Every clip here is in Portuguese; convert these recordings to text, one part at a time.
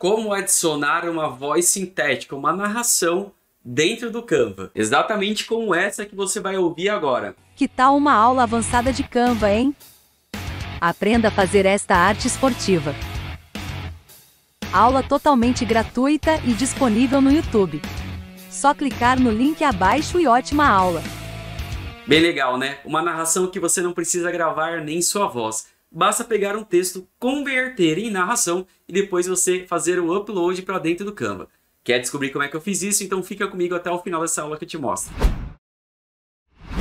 como adicionar uma voz sintética, uma narração dentro do Canva. Exatamente como essa que você vai ouvir agora. Que tal uma aula avançada de Canva, hein? Aprenda a fazer esta arte esportiva. Aula totalmente gratuita e disponível no YouTube. Só clicar no link abaixo e ótima aula. Bem legal, né? Uma narração que você não precisa gravar nem sua voz basta pegar um texto, converter em narração e depois você fazer o upload para dentro do Canva. Quer descobrir como é que eu fiz isso? Então fica comigo até o final dessa aula que eu te mostro.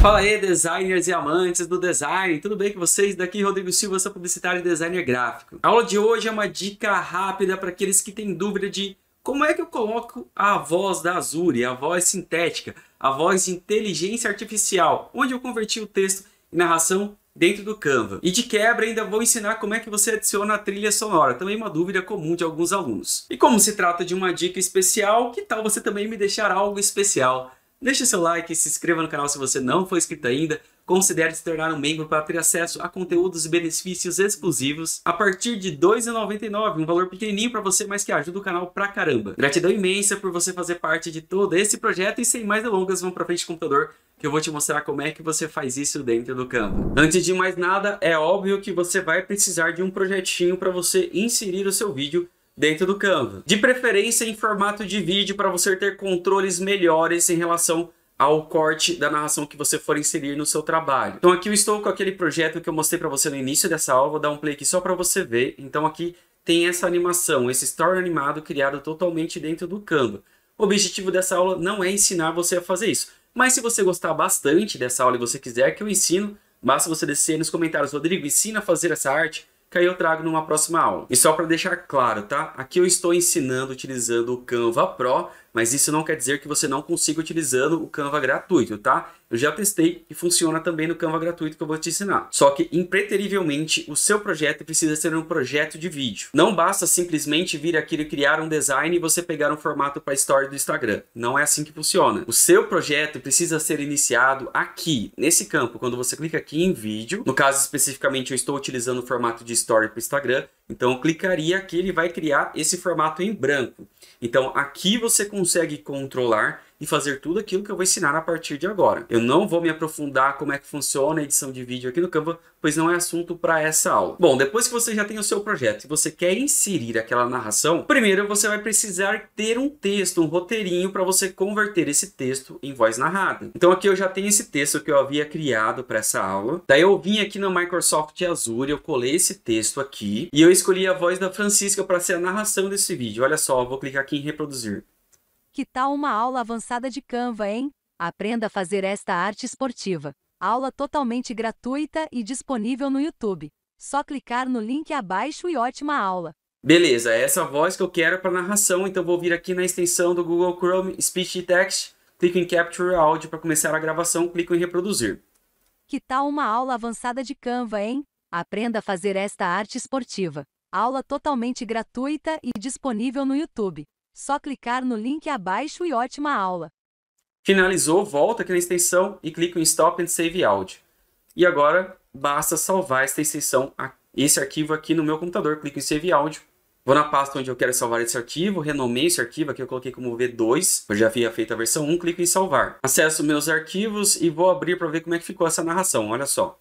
Fala aí, designers e amantes do design, tudo bem com vocês? Daqui Rodrigo Silva, sou publicitário e designer gráfico. A aula de hoje é uma dica rápida para aqueles que têm dúvida de como é que eu coloco a voz da Azure, a voz sintética, a voz de inteligência artificial, onde eu converti o texto em narração dentro do Canva. E de quebra ainda vou ensinar como é que você adiciona a trilha sonora, também uma dúvida comum de alguns alunos. E como se trata de uma dica especial, que tal você também me deixar algo especial? Deixe seu like, se inscreva no canal se você não for inscrito ainda, Considere se tornar um membro para ter acesso a conteúdos e benefícios exclusivos a partir de R$ 2,99, um valor pequenininho para você, mas que ajuda o canal pra caramba. Gratidão imensa por você fazer parte de todo esse projeto e sem mais delongas, vamos para frente do computador que eu vou te mostrar como é que você faz isso dentro do Canva. Antes de mais nada, é óbvio que você vai precisar de um projetinho para você inserir o seu vídeo dentro do Canva. De preferência em formato de vídeo para você ter controles melhores em relação ao corte da narração que você for inserir no seu trabalho. Então aqui eu estou com aquele projeto que eu mostrei para você no início dessa aula, vou dar um play aqui só para você ver. Então aqui tem essa animação, esse story animado criado totalmente dentro do Canva. O objetivo dessa aula não é ensinar você a fazer isso, mas se você gostar bastante dessa aula e você quiser que eu ensino, basta você descer nos comentários, Rodrigo, ensina a fazer essa arte, que aí eu trago numa próxima aula. E só para deixar claro, tá? Aqui eu estou ensinando utilizando o Canva Pro, mas isso não quer dizer que você não consiga utilizando o Canva gratuito, tá? Eu já testei e funciona também no Canva gratuito que eu vou te ensinar. Só que, impreterivelmente, o seu projeto precisa ser um projeto de vídeo. Não basta simplesmente vir aqui e criar um design e você pegar um formato para story do Instagram. Não é assim que funciona. O seu projeto precisa ser iniciado aqui, nesse campo. Quando você clica aqui em vídeo, no caso especificamente eu estou utilizando o formato de story para o Instagram, então eu clicaria aqui, ele vai criar esse formato em branco. Então aqui você consegue controlar e fazer tudo aquilo que eu vou ensinar a partir de agora. Eu não vou me aprofundar como é que funciona a edição de vídeo aqui no Canva, pois não é assunto para essa aula. Bom, depois que você já tem o seu projeto e você quer inserir aquela narração, primeiro você vai precisar ter um texto, um roteirinho para você converter esse texto em voz narrada. Então aqui eu já tenho esse texto que eu havia criado para essa aula. Daí eu vim aqui no Microsoft Azure, eu colei esse texto aqui e eu escolhi a voz da Francisca para ser a narração desse vídeo. Olha só, eu vou clicar aqui em reproduzir. Que tal uma aula avançada de Canva, hein? Aprenda a fazer esta arte esportiva. Aula totalmente gratuita e disponível no YouTube. Só clicar no link abaixo e ótima aula. Beleza, é essa voz que eu quero para narração, então vou vir aqui na extensão do Google Chrome Speech Text, clico em Capture Audio para começar a gravação, clico em reproduzir. Que tal uma aula avançada de Canva, hein? Aprenda a fazer esta arte esportiva. Aula totalmente gratuita e disponível no YouTube. Só clicar no link abaixo e ótima aula! Finalizou, volta aqui na extensão e clica em Stop and Save Audio. E agora basta salvar esta extensão, esse arquivo aqui no meu computador. Clico em Save Audio. Vou na pasta onde eu quero salvar esse arquivo, renomei esse arquivo, aqui eu coloquei como V2, eu já havia feito a versão 1, clico em salvar. Acesso meus arquivos e vou abrir para ver como é que ficou essa narração, olha só.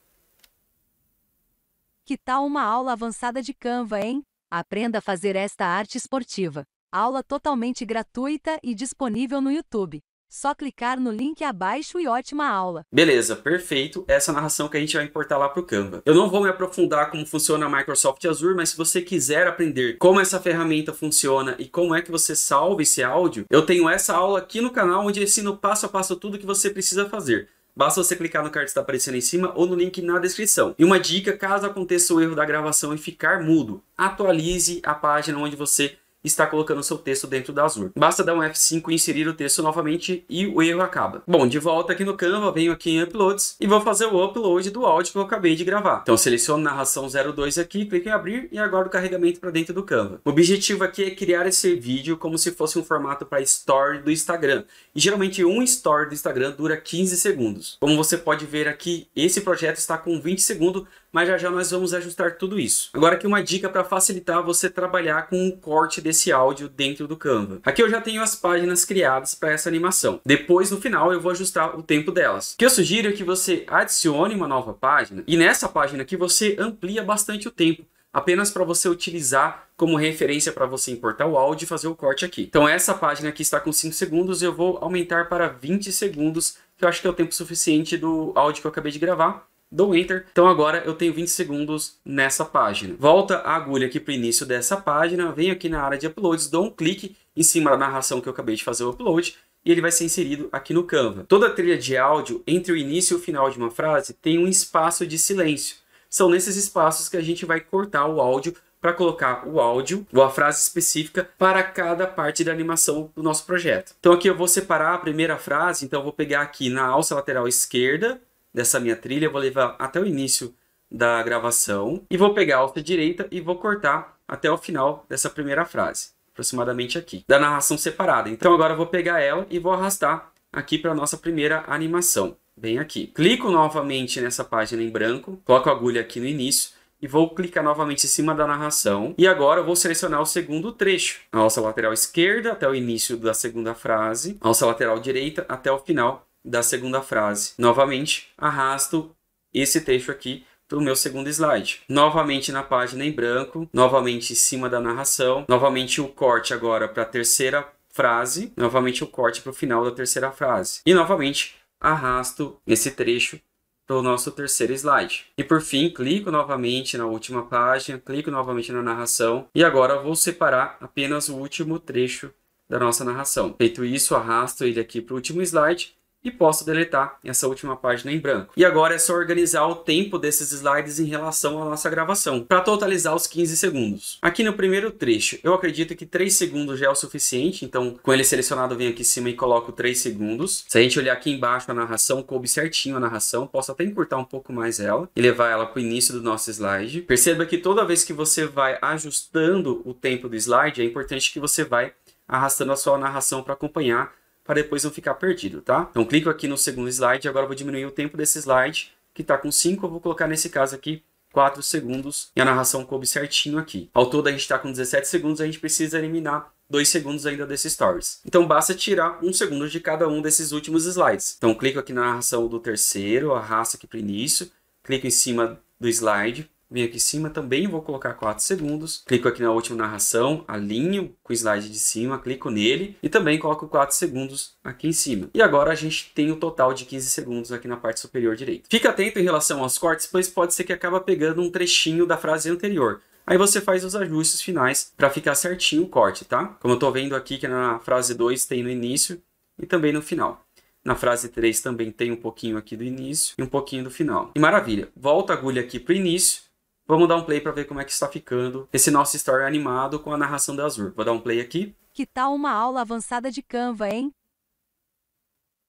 Que tal uma aula avançada de Canva, hein? Aprenda a fazer esta arte esportiva. Aula totalmente gratuita e disponível no YouTube. Só clicar no link abaixo e ótima aula. Beleza, perfeito. Essa narração que a gente vai importar lá para o Canva. Eu não vou me aprofundar como funciona a Microsoft Azure, mas se você quiser aprender como essa ferramenta funciona e como é que você salva esse áudio, eu tenho essa aula aqui no canal onde eu ensino passo a passo tudo que você precisa fazer. Basta você clicar no card que está aparecendo em cima ou no link na descrição. E uma dica, caso aconteça o erro da gravação e ficar mudo, atualize a página onde você está colocando seu texto dentro da Azure. Basta dar um F5 e inserir o texto novamente e o erro acaba. Bom, de volta aqui no Canva, venho aqui em Uploads e vou fazer o upload do áudio que eu acabei de gravar. Então seleciono narração 02 aqui, clico em abrir e aguardo o carregamento para dentro do Canva. O objetivo aqui é criar esse vídeo como se fosse um formato para story do Instagram. E geralmente um story do Instagram dura 15 segundos. Como você pode ver aqui, esse projeto está com 20 segundos mas já já nós vamos ajustar tudo isso. Agora aqui uma dica para facilitar você trabalhar com o um corte desse áudio dentro do Canva. Aqui eu já tenho as páginas criadas para essa animação. Depois, no final, eu vou ajustar o tempo delas. O que eu sugiro é que você adicione uma nova página e nessa página aqui você amplia bastante o tempo apenas para você utilizar como referência para você importar o áudio e fazer o corte aqui. Então essa página aqui está com 5 segundos, eu vou aumentar para 20 segundos, que eu acho que é o tempo suficiente do áudio que eu acabei de gravar dou Enter. Então agora eu tenho 20 segundos nessa página. Volta a agulha aqui para o início dessa página, venho aqui na área de uploads, dou um clique em cima da narração que eu acabei de fazer o upload e ele vai ser inserido aqui no Canva. Toda trilha de áudio, entre o início e o final de uma frase, tem um espaço de silêncio. São nesses espaços que a gente vai cortar o áudio para colocar o áudio ou a frase específica para cada parte da animação do nosso projeto. Então aqui eu vou separar a primeira frase, então eu vou pegar aqui na alça lateral esquerda, dessa minha trilha, vou levar até o início da gravação e vou pegar a alta direita e vou cortar até o final dessa primeira frase, aproximadamente aqui, da narração separada. Então agora vou pegar ela e vou arrastar aqui para a nossa primeira animação, bem aqui. Clico novamente nessa página em branco, coloco a agulha aqui no início e vou clicar novamente em cima da narração. E agora eu vou selecionar o segundo trecho. A alça lateral esquerda até o início da segunda frase, a alça lateral direita até o final da segunda frase. Novamente, arrasto esse trecho aqui para o meu segundo slide. Novamente na página em branco, novamente em cima da narração, novamente o corte agora para a terceira frase, novamente o corte para o final da terceira frase. E novamente arrasto esse trecho para o nosso terceiro slide. E por fim, clico novamente na última página, clico novamente na narração e agora vou separar apenas o último trecho da nossa narração. Feito isso, arrasto ele aqui para o último slide e posso deletar essa última página em branco. E agora é só organizar o tempo desses slides em relação à nossa gravação, para totalizar os 15 segundos. Aqui no primeiro trecho, eu acredito que 3 segundos já é o suficiente, então com ele selecionado eu venho aqui em cima e coloco 3 segundos. Se a gente olhar aqui embaixo a narração, coube certinho a narração, posso até encurtar um pouco mais ela e levar ela para o início do nosso slide. Perceba que toda vez que você vai ajustando o tempo do slide, é importante que você vai arrastando a sua narração para acompanhar para depois não ficar perdido, tá? Então clico aqui no segundo slide, agora vou diminuir o tempo desse slide, que está com 5, eu vou colocar nesse caso aqui 4 segundos e a narração coube certinho aqui. Ao todo a gente está com 17 segundos, a gente precisa eliminar 2 segundos ainda desses stories. Então basta tirar 1 um segundo de cada um desses últimos slides. Então clico aqui na narração do terceiro, arrasto aqui para o início, clico em cima do slide, Vem aqui em cima também, vou colocar 4 segundos. Clico aqui na última narração, alinho com o slide de cima, clico nele e também coloco 4 segundos aqui em cima. E agora a gente tem o um total de 15 segundos aqui na parte superior direita. Fica atento em relação aos cortes, pois pode ser que acaba pegando um trechinho da frase anterior. Aí você faz os ajustes finais para ficar certinho o corte, tá? Como eu estou vendo aqui que na frase 2 tem no início e também no final. Na frase 3 também tem um pouquinho aqui do início e um pouquinho do final. E maravilha, volta a agulha aqui para o início Vamos dar um play para ver como é que está ficando esse nosso story animado com a narração da Azur. Vou dar um play aqui. Que tal uma aula avançada de Canva, hein?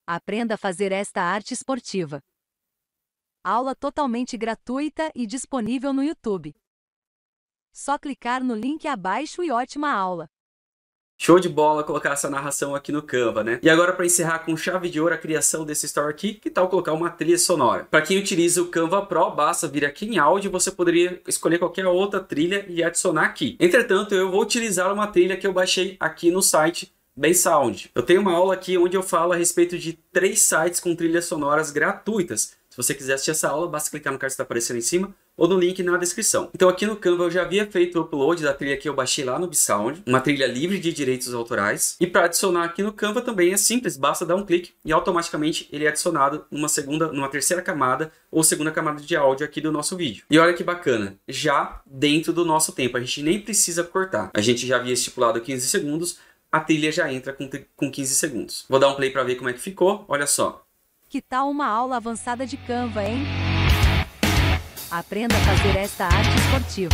Aprenda a fazer esta arte esportiva. Aula totalmente gratuita e disponível no YouTube. Só clicar no link abaixo e ótima aula! Show de bola colocar essa narração aqui no Canva, né? E agora para encerrar com chave de ouro a criação desse story aqui, que tal colocar uma trilha sonora? Para quem utiliza o Canva Pro, basta vir aqui em áudio, você poderia escolher qualquer outra trilha e adicionar aqui. Entretanto, eu vou utilizar uma trilha que eu baixei aqui no site Bem Sound. Eu tenho uma aula aqui onde eu falo a respeito de três sites com trilhas sonoras gratuitas. Se você quiser assistir essa aula, basta clicar no card que está aparecendo em cima ou no link na descrição. Então aqui no Canva eu já havia feito o upload da trilha que eu baixei lá no Bsound, uma trilha livre de direitos autorais. E para adicionar aqui no Canva também é simples, basta dar um clique e automaticamente ele é adicionado numa segunda, numa terceira camada ou segunda camada de áudio aqui do nosso vídeo. E olha que bacana, já dentro do nosso tempo, a gente nem precisa cortar. A gente já havia estipulado 15 segundos, a trilha já entra com, com 15 segundos. Vou dar um play para ver como é que ficou, olha só. Que tal uma aula avançada de Canva, hein? Aprenda a fazer esta arte esportiva.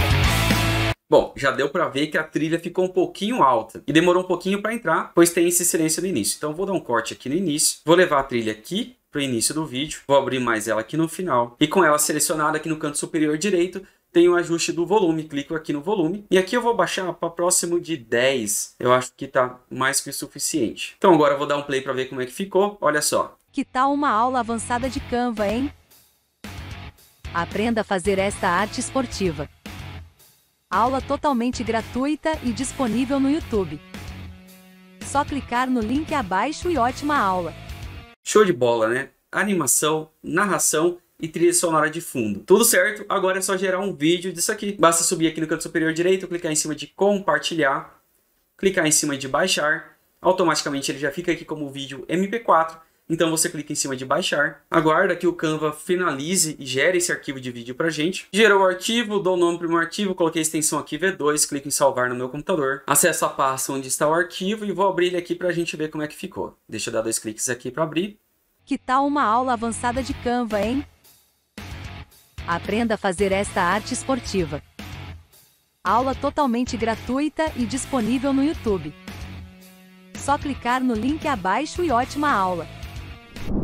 Bom, já deu para ver que a trilha ficou um pouquinho alta e demorou um pouquinho para entrar, pois tem esse silêncio no início. Então vou dar um corte aqui no início, vou levar a trilha aqui para o início do vídeo, vou abrir mais ela aqui no final e com ela selecionada aqui no canto superior direito, tem o ajuste do volume, clico aqui no volume e aqui eu vou baixar para próximo de 10, eu acho que está mais que o suficiente. Então agora eu vou dar um play para ver como é que ficou, olha só. Que tal uma aula avançada de Canva, hein? Aprenda a fazer esta arte esportiva. Aula totalmente gratuita e disponível no YouTube. Só clicar no link abaixo e ótima aula. Show de bola, né? Animação, narração e trilha sonora de fundo. Tudo certo? Agora é só gerar um vídeo disso aqui. Basta subir aqui no canto superior direito, clicar em cima de compartilhar, clicar em cima de baixar. Automaticamente ele já fica aqui como vídeo MP4 então você clica em cima de baixar, aguarda que o Canva finalize e gere esse arquivo de vídeo para gente. Gerou o arquivo, dou o nome para o meu arquivo, coloquei a extensão aqui V2, clico em salvar no meu computador, acesso a pasta onde está o arquivo e vou abrir ele aqui para a gente ver como é que ficou. Deixa eu dar dois cliques aqui para abrir. Que tal uma aula avançada de Canva, hein? Aprenda a fazer esta arte esportiva. Aula totalmente gratuita e disponível no YouTube. Só clicar no link abaixo e ótima aula!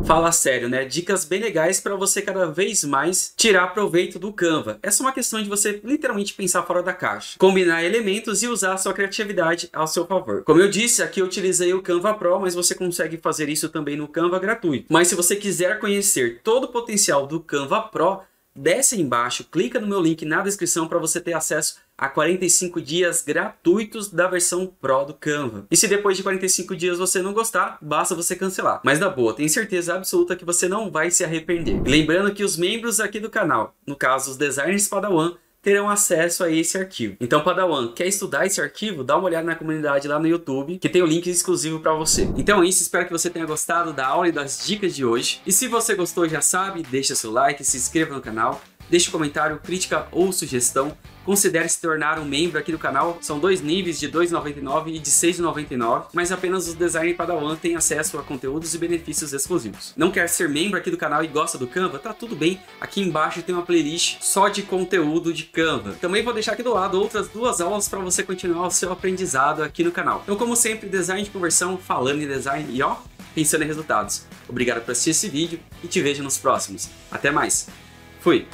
Fala sério, né? Dicas bem legais para você cada vez mais tirar proveito do Canva. Essa é uma questão de você literalmente pensar fora da caixa, combinar elementos e usar a sua criatividade ao seu favor. Como eu disse, aqui eu utilizei o Canva Pro, mas você consegue fazer isso também no Canva gratuito. Mas se você quiser conhecer todo o potencial do Canva Pro, desce embaixo, clica no meu link na descrição para você ter acesso a 45 dias gratuitos da versão Pro do Canva. E se depois de 45 dias você não gostar, basta você cancelar. Mas na boa, tenho certeza absoluta que você não vai se arrepender. lembrando que os membros aqui do canal, no caso os designers Padawan, terão acesso a esse arquivo. Então, Padawan, quer estudar esse arquivo? Dá uma olhada na comunidade lá no YouTube, que tem o um link exclusivo para você. Então é isso, espero que você tenha gostado da aula e das dicas de hoje. E se você gostou, já sabe, deixa seu like, se inscreva no canal deixe um comentário, crítica ou sugestão. Considere se tornar um membro aqui do canal. São dois níveis de 2,99 e de 6,99, mas apenas os design Padawan têm acesso a conteúdos e benefícios exclusivos. Não quer ser membro aqui do canal e gosta do Canva? Tá tudo bem. Aqui embaixo tem uma playlist só de conteúdo de Canva. Também vou deixar aqui do lado outras duas aulas para você continuar o seu aprendizado aqui no canal. Então, como sempre, design de conversão, falando em design e ó, pensando em resultados. Obrigado por assistir esse vídeo e te vejo nos próximos. Até mais! Fui!